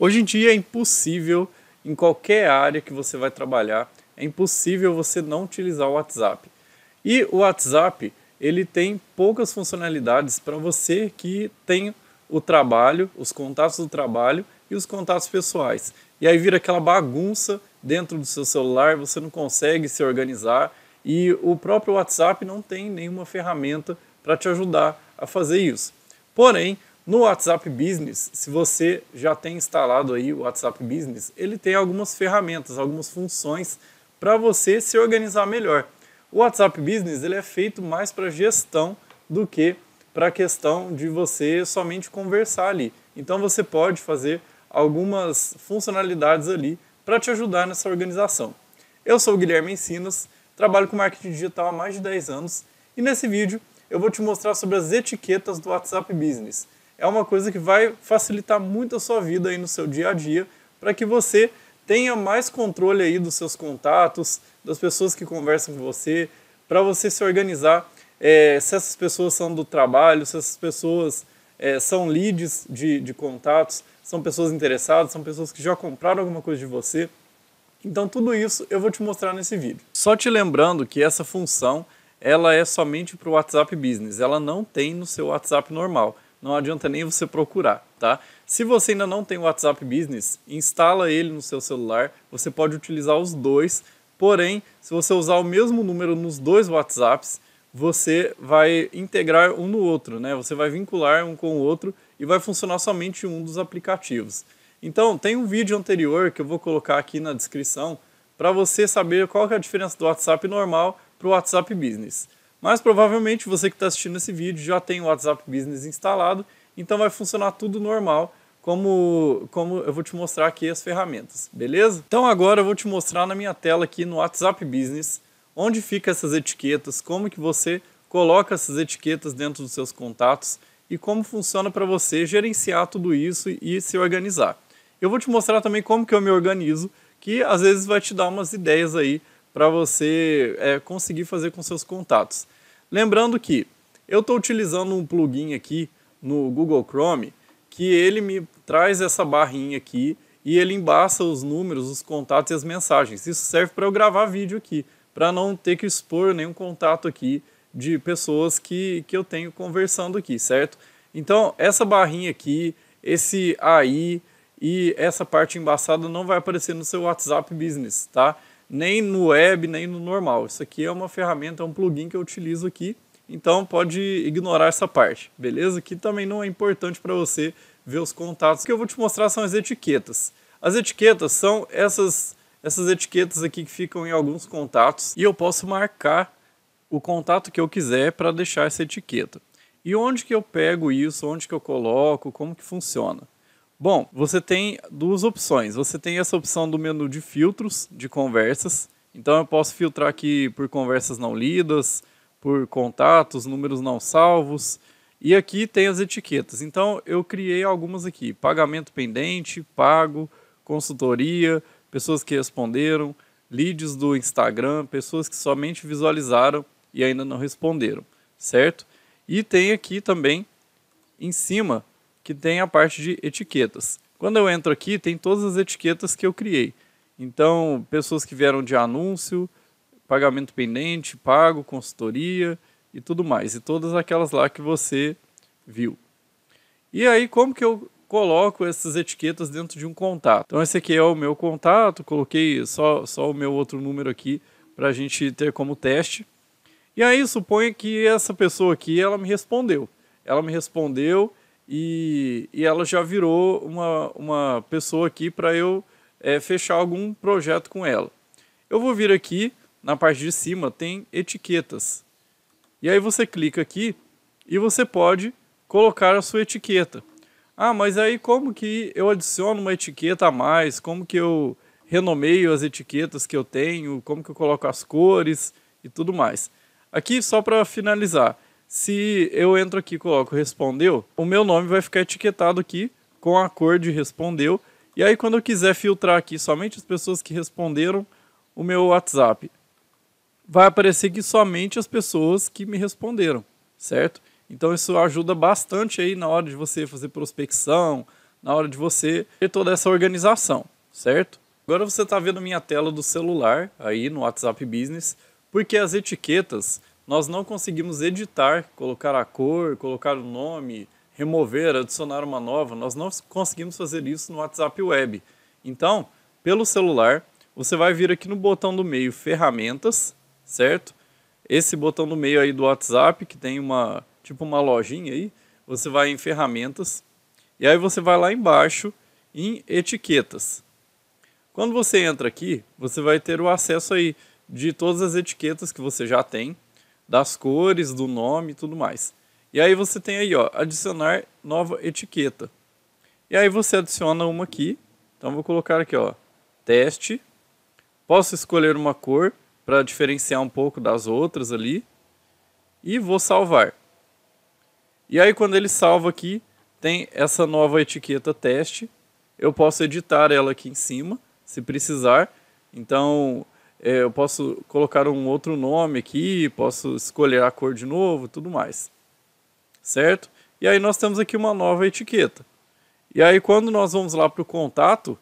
Hoje em dia é impossível, em qualquer área que você vai trabalhar, é impossível você não utilizar o WhatsApp. E o WhatsApp, ele tem poucas funcionalidades para você que tem o trabalho, os contatos do trabalho e os contatos pessoais. E aí vira aquela bagunça dentro do seu celular, você não consegue se organizar e o próprio WhatsApp não tem nenhuma ferramenta para te ajudar a fazer isso. Porém, no WhatsApp Business, se você já tem instalado aí o WhatsApp Business, ele tem algumas ferramentas, algumas funções para você se organizar melhor. O WhatsApp Business ele é feito mais para gestão do que para a questão de você somente conversar ali. Então você pode fazer algumas funcionalidades ali para te ajudar nessa organização. Eu sou o Guilherme Ensinas, trabalho com marketing digital há mais de 10 anos e nesse vídeo eu vou te mostrar sobre as etiquetas do WhatsApp Business é uma coisa que vai facilitar muito a sua vida aí no seu dia a dia, para que você tenha mais controle aí dos seus contatos, das pessoas que conversam com você, para você se organizar. É, se essas pessoas são do trabalho, se essas pessoas é, são leads de, de contatos, são pessoas interessadas, são pessoas que já compraram alguma coisa de você. Então tudo isso eu vou te mostrar nesse vídeo. Só te lembrando que essa função ela é somente para o WhatsApp Business, ela não tem no seu WhatsApp normal não adianta nem você procurar, tá? Se você ainda não tem o WhatsApp Business, instala ele no seu celular, você pode utilizar os dois, porém, se você usar o mesmo número nos dois WhatsApps, você vai integrar um no outro, né? Você vai vincular um com o outro e vai funcionar somente um dos aplicativos. Então, tem um vídeo anterior que eu vou colocar aqui na descrição para você saber qual é a diferença do WhatsApp normal para o WhatsApp Business. Mas provavelmente você que está assistindo esse vídeo já tem o WhatsApp Business instalado, então vai funcionar tudo normal, como, como eu vou te mostrar aqui as ferramentas, beleza? Então agora eu vou te mostrar na minha tela aqui no WhatsApp Business, onde fica essas etiquetas, como que você coloca essas etiquetas dentro dos seus contatos e como funciona para você gerenciar tudo isso e se organizar. Eu vou te mostrar também como que eu me organizo, que às vezes vai te dar umas ideias aí para você é, conseguir fazer com seus contatos. Lembrando que eu estou utilizando um plugin aqui no Google Chrome que ele me traz essa barrinha aqui e ele embaça os números, os contatos e as mensagens. Isso serve para eu gravar vídeo aqui, para não ter que expor nenhum contato aqui de pessoas que, que eu tenho conversando aqui, certo? Então, essa barrinha aqui, esse aí e essa parte embaçada não vai aparecer no seu WhatsApp Business, tá? nem no web, nem no normal. Isso aqui é uma ferramenta, é um plugin que eu utilizo aqui, então pode ignorar essa parte, beleza? Que também não é importante para você ver os contatos. O que eu vou te mostrar são as etiquetas. As etiquetas são essas, essas etiquetas aqui que ficam em alguns contatos e eu posso marcar o contato que eu quiser para deixar essa etiqueta. E onde que eu pego isso, onde que eu coloco, como que funciona? Bom, você tem duas opções. Você tem essa opção do menu de filtros de conversas. Então eu posso filtrar aqui por conversas não lidas, por contatos, números não salvos. E aqui tem as etiquetas. Então eu criei algumas aqui: pagamento pendente, pago, consultoria, pessoas que responderam, leads do Instagram, pessoas que somente visualizaram e ainda não responderam, certo? E tem aqui também em cima que tem a parte de etiquetas. Quando eu entro aqui, tem todas as etiquetas que eu criei. Então, pessoas que vieram de anúncio, pagamento pendente, pago, consultoria e tudo mais. E todas aquelas lá que você viu. E aí, como que eu coloco essas etiquetas dentro de um contato? Então, esse aqui é o meu contato, coloquei só, só o meu outro número aqui para a gente ter como teste. E aí, suponha que essa pessoa aqui, ela me respondeu. Ela me respondeu e, e ela já virou uma, uma pessoa aqui para eu é, fechar algum projeto com ela. Eu vou vir aqui, na parte de cima tem etiquetas. E aí você clica aqui e você pode colocar a sua etiqueta. Ah, mas aí como que eu adiciono uma etiqueta a mais? Como que eu renomeio as etiquetas que eu tenho? Como que eu coloco as cores e tudo mais? Aqui, só para finalizar, se eu entro aqui e coloco respondeu, o meu nome vai ficar etiquetado aqui com a cor de respondeu. E aí, quando eu quiser filtrar aqui somente as pessoas que responderam o meu WhatsApp, vai aparecer aqui somente as pessoas que me responderam, certo? Então, isso ajuda bastante aí na hora de você fazer prospecção, na hora de você ter toda essa organização, certo? Agora você está vendo minha tela do celular aí no WhatsApp Business, porque as etiquetas nós não conseguimos editar, colocar a cor, colocar o nome, remover, adicionar uma nova. Nós não conseguimos fazer isso no WhatsApp Web. Então, pelo celular, você vai vir aqui no botão do meio Ferramentas, certo? Esse botão do meio aí do WhatsApp, que tem uma tipo uma lojinha aí, você vai em Ferramentas e aí você vai lá embaixo em Etiquetas. Quando você entra aqui, você vai ter o acesso aí de todas as etiquetas que você já tem, das cores, do nome e tudo mais. E aí você tem aí, ó, adicionar nova etiqueta. E aí você adiciona uma aqui. Então vou colocar aqui, ó, teste. Posso escolher uma cor para diferenciar um pouco das outras ali. E vou salvar. E aí quando ele salva aqui, tem essa nova etiqueta teste. Eu posso editar ela aqui em cima, se precisar. Então, é, eu posso colocar um outro nome aqui, posso escolher a cor de novo, tudo mais. Certo? E aí nós temos aqui uma nova etiqueta. E aí quando nós vamos lá para o contato,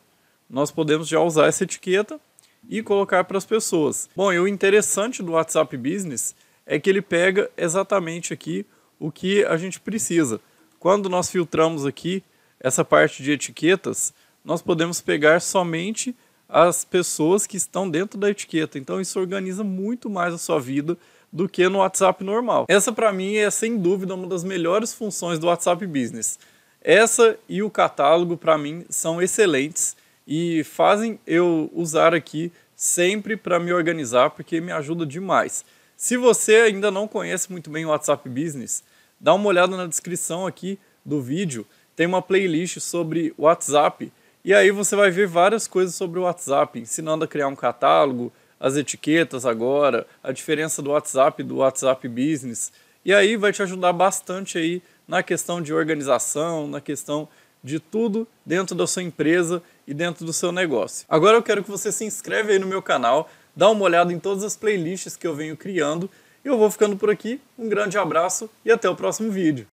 nós podemos já usar essa etiqueta e colocar para as pessoas. Bom, e o interessante do WhatsApp Business é que ele pega exatamente aqui o que a gente precisa. Quando nós filtramos aqui essa parte de etiquetas, nós podemos pegar somente as pessoas que estão dentro da etiqueta. Então isso organiza muito mais a sua vida do que no WhatsApp normal. Essa para mim é sem dúvida uma das melhores funções do WhatsApp Business. Essa e o catálogo para mim são excelentes e fazem eu usar aqui sempre para me organizar porque me ajuda demais. Se você ainda não conhece muito bem o WhatsApp Business, dá uma olhada na descrição aqui do vídeo, tem uma playlist sobre WhatsApp e aí você vai ver várias coisas sobre o WhatsApp, ensinando a criar um catálogo, as etiquetas agora, a diferença do WhatsApp do WhatsApp Business. E aí vai te ajudar bastante aí na questão de organização, na questão de tudo dentro da sua empresa e dentro do seu negócio. Agora eu quero que você se inscreve aí no meu canal, dá uma olhada em todas as playlists que eu venho criando. Eu vou ficando por aqui, um grande abraço e até o próximo vídeo.